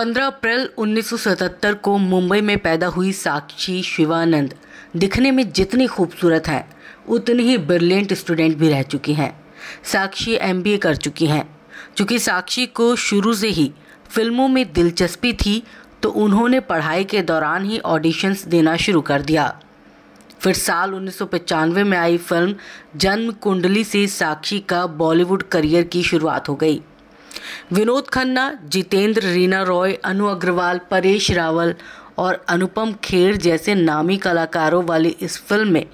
15 अप्रैल 1977 को मुंबई में पैदा हुई साक्षी शिवानंद दिखने में जितनी खूबसूरत है उतनी ही ब्रिलियंट स्टूडेंट भी रह चुकी हैं साक्षी एमबीए कर चुकी हैं चूँकि साक्षी को शुरू से ही फिल्मों में दिलचस्पी थी तो उन्होंने पढ़ाई के दौरान ही ऑडिशंस देना शुरू कर दिया फिर साल उन्नीस में आई फिल्म जन्म कुंडली से साक्षी का बॉलीवुड करियर की शुरुआत हो गई विनोद खन्ना जितेंद्र रीना रॉय अनु अग्रवाल परेश रावल और अनुपम खेर जैसे नामी कलाकारों वाली इस फिल्म में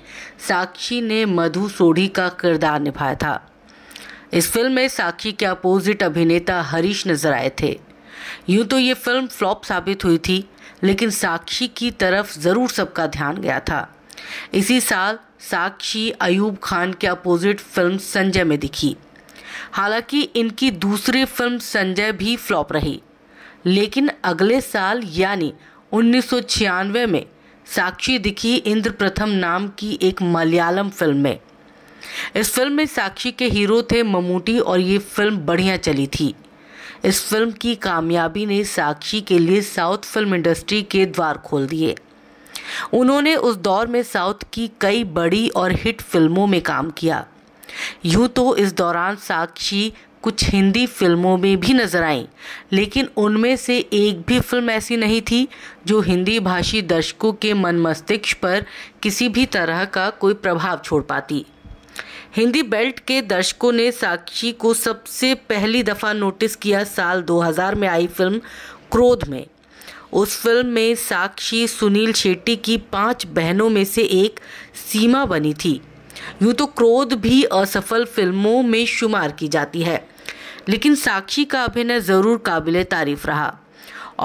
साक्षी ने मधु सोढ़ी का किरदार निभाया था इस फिल्म में साक्षी के अपोजिट अभिनेता हरीश नजर आए थे यूं तो ये फिल्म फ्लॉप साबित हुई थी लेकिन साक्षी की तरफ ज़रूर सबका ध्यान गया था इसी साल साक्षी अयूब खान के अपोजिट फिल्म संजय में दिखी हालांकि इनकी दूसरी फिल्म संजय भी फ्लॉप रही लेकिन अगले साल यानी उन्नीस में साक्षी दिखी इंद्र प्रथम नाम की एक मलयालम फिल्म में इस फिल्म में साक्षी के हीरो थे ममूटी और ये फिल्म बढ़िया चली थी इस फिल्म की कामयाबी ने साक्षी के लिए साउथ फिल्म इंडस्ट्री के द्वार खोल दिए उन्होंने उस दौर में साउथ की कई बड़ी और हिट फिल्मों में काम किया यूँ तो इस दौरान साक्षी कुछ हिंदी फिल्मों में भी नजर आई लेकिन उनमें से एक भी फिल्म ऐसी नहीं थी जो हिंदी भाषी दर्शकों के मन मस्तिष्क पर किसी भी तरह का कोई प्रभाव छोड़ पाती हिंदी बेल्ट के दर्शकों ने साक्षी को सबसे पहली दफ़ा नोटिस किया साल 2000 में आई फिल्म क्रोध में उस फिल्म में साक्षी सुनील शेट्टी की पांच बहनों में से एक सीमा बनी थी यूँ तो क्रोध भी असफल फिल्मों में शुमार की जाती है लेकिन साक्षी का अभिनय ज़रूर काबिल तारीफ रहा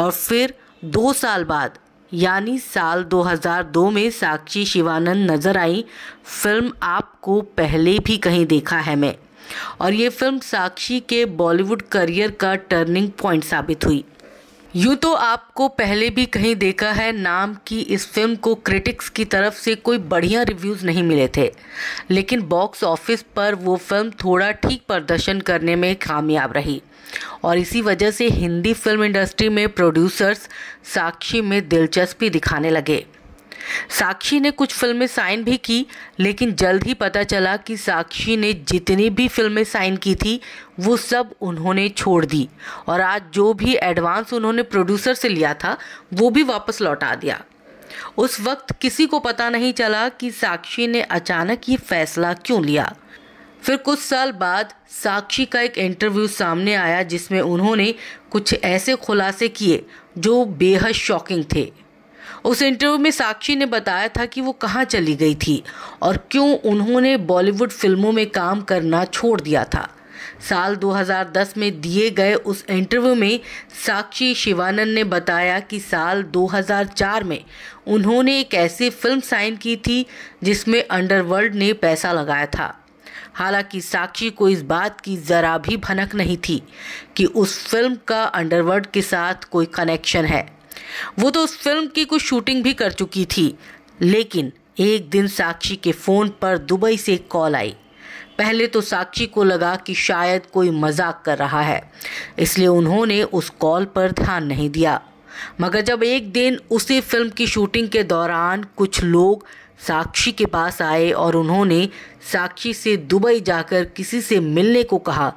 और फिर दो साल बाद यानी साल 2002 में साक्षी शिवानंद नजर आई फिल्म आपको पहले भी कहीं देखा है मैं और ये फिल्म साक्षी के बॉलीवुड करियर का टर्निंग पॉइंट साबित हुई यूँ तो आपको पहले भी कहीं देखा है नाम की इस फिल्म को क्रिटिक्स की तरफ से कोई बढ़िया रिव्यूज़ नहीं मिले थे लेकिन बॉक्स ऑफिस पर वो फिल्म थोड़ा ठीक प्रदर्शन करने में कामयाब रही और इसी वजह से हिंदी फिल्म इंडस्ट्री में प्रोड्यूसर्स साक्षी में दिलचस्पी दिखाने लगे साक्षी ने कुछ फिल्में साइन भी की लेकिन जल्द ही पता चला कि साक्षी ने जितनी भी फिल्में साइन की थी वो सब उन्होंने छोड़ दी और आज जो भी एडवांस उन्होंने प्रोड्यूसर से लिया था वो भी वापस लौटा दिया उस वक्त किसी को पता नहीं चला कि साक्षी ने अचानक ये फैसला क्यों लिया फिर कुछ साल बाद साक्षी का एक इंटरव्यू सामने आया जिसमें उन्होंने कुछ ऐसे खुलासे किए जो बेहद शॉकिंग थे उस इंटरव्यू में साक्षी ने बताया था कि वो कहाँ चली गई थी और क्यों उन्होंने बॉलीवुड फिल्मों में काम करना छोड़ दिया था साल 2010 में दिए गए उस इंटरव्यू में साक्षी शिवानंद ने बताया कि साल 2004 में उन्होंने एक ऐसी फिल्म साइन की थी जिसमें अंडरवर्ल्ड ने पैसा लगाया था हालांकि साक्षी को इस बात की ज़रा भी भनक नहीं थी कि उस फिल्म का अंडरवर्ल्ड के साथ कोई कनेक्शन है वो तो उस फिल्म की कुछ शूटिंग भी कर चुकी थी लेकिन एक दिन साक्षी के फ़ोन पर दुबई से कॉल आई पहले तो साक्षी को लगा कि शायद कोई मजाक कर रहा है इसलिए उन्होंने उस कॉल पर ध्यान नहीं दिया मगर जब एक दिन उसी फिल्म की शूटिंग के दौरान कुछ लोग साक्षी के पास आए और उन्होंने साक्षी से दुबई जाकर किसी से मिलने को कहा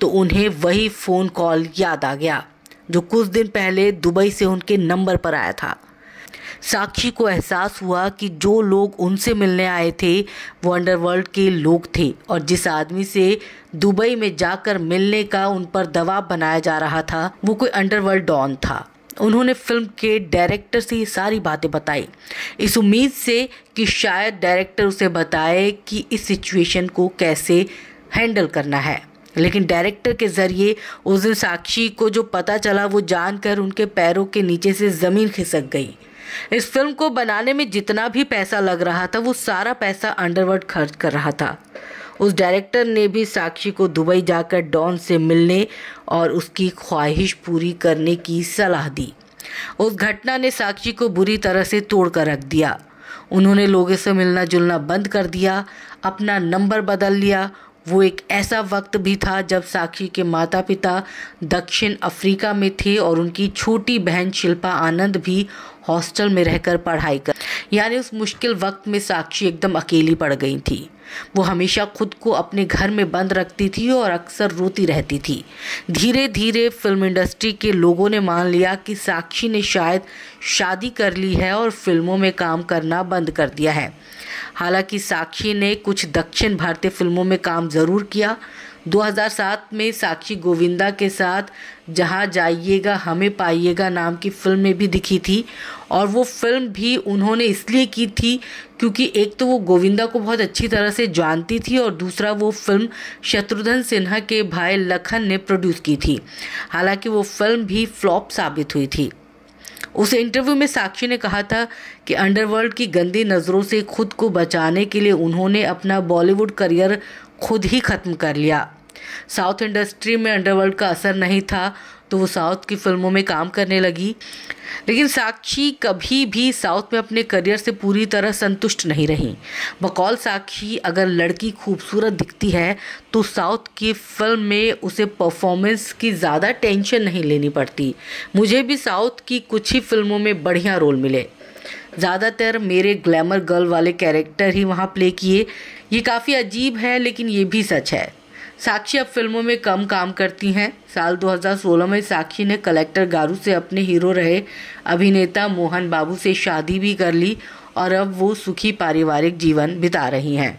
तो उन्हें वही फ़ोन कॉल याद आ गया जो कुछ दिन पहले दुबई से उनके नंबर पर आया था साक्षी को एहसास हुआ कि जो लोग उनसे मिलने आए थे वो अंडरवर्ल्ड के लोग थे और जिस आदमी से दुबई में जाकर मिलने का उन पर दबाव बनाया जा रहा था वो कोई अंडरवर्ल्ड डॉन था उन्होंने फिल्म के डायरेक्टर से ये सारी बातें बताई इस उम्मीद से कि शायद डायरेक्टर उसे बताए कि इस सिचुएशन को कैसे हैंडल करना है लेकिन डायरेक्टर के ज़रिए उस दिन साक्षी को जो पता चला वो जानकर उनके पैरों के नीचे से ज़मीन खिसक गई इस फिल्म को बनाने में जितना भी पैसा लग रहा था वो सारा पैसा अंडरवर्ल्ड खर्च कर रहा था उस डायरेक्टर ने भी साक्षी को दुबई जाकर डॉन से मिलने और उसकी ख्वाहिश पूरी करने की सलाह दी उस घटना ने साक्षी को बुरी तरह से तोड़ कर रख दिया उन्होंने लोगों से मिलना जुलना बंद कर दिया अपना नंबर बदल लिया वो एक ऐसा वक्त भी था जब साक्षी के माता पिता दक्षिण अफ्रीका में थे और उनकी छोटी बहन शिल्पा आनंद भी हॉस्टल में रहकर पढ़ाई कर यानी उस मुश्किल वक्त में साक्षी एकदम अकेली पड़ गई थी वो हमेशा खुद को अपने घर में बंद रखती थी और अक्सर रोती रहती थी धीरे धीरे फिल्म इंडस्ट्री के लोगों ने मान लिया कि साक्षी ने शायद शादी कर ली है और फिल्मों में काम करना बंद कर दिया है हालांकि साक्षी ने कुछ दक्षिण भारतीय फिल्मों में काम ज़रूर किया 2007 में साक्षी गोविंदा के साथ जहाँ जाइएगा हमें पाइएगा नाम की फिल्म में भी दिखी थी और वो फिल्म भी उन्होंने इसलिए की थी क्योंकि एक तो वो गोविंदा को बहुत अच्छी तरह से जानती थी और दूसरा वो फिल्म शत्रुघ्न सिन्हा के भाई लखन ने प्रोड्यूस की थी हालांकि वो फिल्म भी फ्लॉप साबित हुई थी उस इंटरव्यू में साक्षी ने कहा था कि अंडरवर्ल्ड की गंदी नज़रों से खुद को बचाने के लिए उन्होंने अपना बॉलीवुड करियर खुद ही ख़त्म कर लिया साउथ इंडस्ट्री में अंडरवर्ल्ड का असर नहीं था तो वो साउथ की फिल्मों में काम करने लगी लेकिन साक्षी कभी भी साउथ में अपने करियर से पूरी तरह संतुष्ट नहीं रहीं बकौल साक्षी अगर लड़की खूबसूरत दिखती है तो साउथ की फिल्म में उसे परफॉर्मेंस की ज़्यादा टेंशन नहीं लेनी पड़ती मुझे भी साउथ की कुछ ही फिल्मों में बढ़िया रोल मिले ज़्यादातर मेरे ग्लैमर गर्ल वाले कैरेक्टर ही वहाँ प्ले किए ये काफ़ी अजीब है लेकिन ये भी सच है साक्षी अब फिल्मों में कम काम करती हैं साल 2016 में साक्षी ने कलेक्टर गारू से अपने हीरो रहे अभिनेता मोहन बाबू से शादी भी कर ली और अब वो सुखी पारिवारिक जीवन बिता रही हैं